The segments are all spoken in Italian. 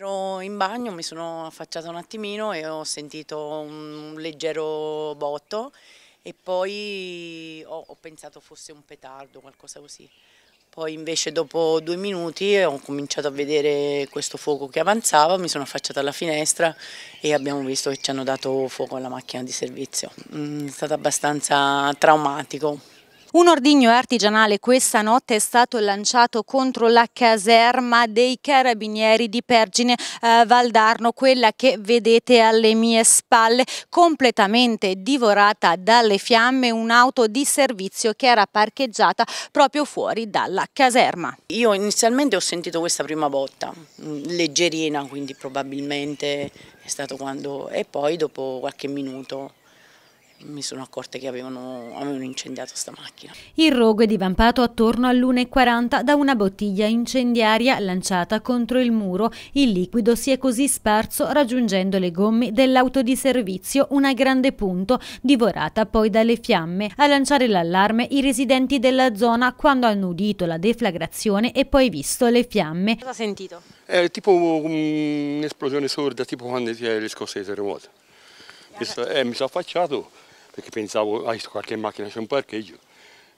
Ero in bagno, mi sono affacciata un attimino e ho sentito un leggero botto e poi ho, ho pensato fosse un petardo, qualcosa così. Poi invece dopo due minuti ho cominciato a vedere questo fuoco che avanzava, mi sono affacciata alla finestra e abbiamo visto che ci hanno dato fuoco alla macchina di servizio. Mm, è stato abbastanza traumatico. Un ordigno artigianale questa notte è stato lanciato contro la caserma dei carabinieri di Pergine eh, Valdarno, quella che vedete alle mie spalle, completamente divorata dalle fiamme un'auto di servizio che era parcheggiata proprio fuori dalla caserma. Io inizialmente ho sentito questa prima botta, mm, leggerina quindi probabilmente è stato quando... e poi dopo qualche minuto mi sono accorta che avevano, avevano incendiato sta macchina. Il rogo è divampato attorno all'1.40 da una bottiglia incendiaria lanciata contro il muro. Il liquido si è così sparso raggiungendo le gomme dell'auto di servizio, una grande punto, divorata poi dalle fiamme. A lanciare l'allarme i residenti della zona quando hanno udito la deflagrazione e poi visto le fiamme. Cosa ha sentito? È tipo un'esplosione sorda, tipo quando si è le scosse di terremoto. Eh, mi sono affacciato perché pensavo, ah, qualche macchina, c'è un parcheggio.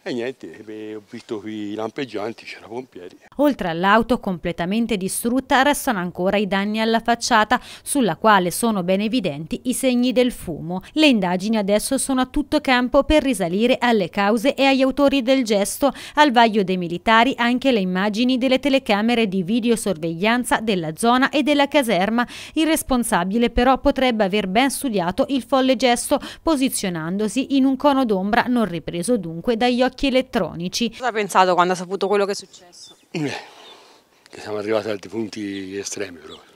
E niente, beh, ho visto qui i lampeggianti, c'era pompieri. Oltre all'auto completamente distrutta restano ancora i danni alla facciata, sulla quale sono ben evidenti i segni del fumo. Le indagini adesso sono a tutto campo per risalire alle cause e agli autori del gesto, al vaglio dei militari anche le immagini delle telecamere di videosorveglianza della zona e della caserma. Il responsabile però potrebbe aver ben studiato il folle gesto, posizionandosi in un cono d'ombra non ripreso dunque dagli occhi giochi elettronici. Cosa ha pensato quando ha saputo quello che è successo? Eh, che siamo arrivati a altri punti estremi proprio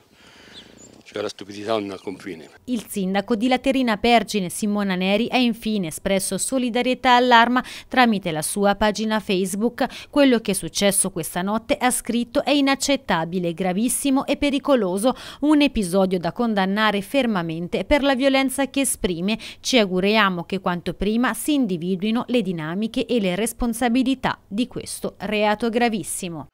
cioè la stupidità non ha confine. Il sindaco di Laterina Pergine Simona Neri ha infine espresso solidarietà all'arma tramite la sua pagina Facebook. Quello che è successo questa notte ha scritto è inaccettabile, gravissimo e pericoloso, un episodio da condannare fermamente per la violenza che esprime. Ci auguriamo che quanto prima si individuino le dinamiche e le responsabilità di questo reato gravissimo.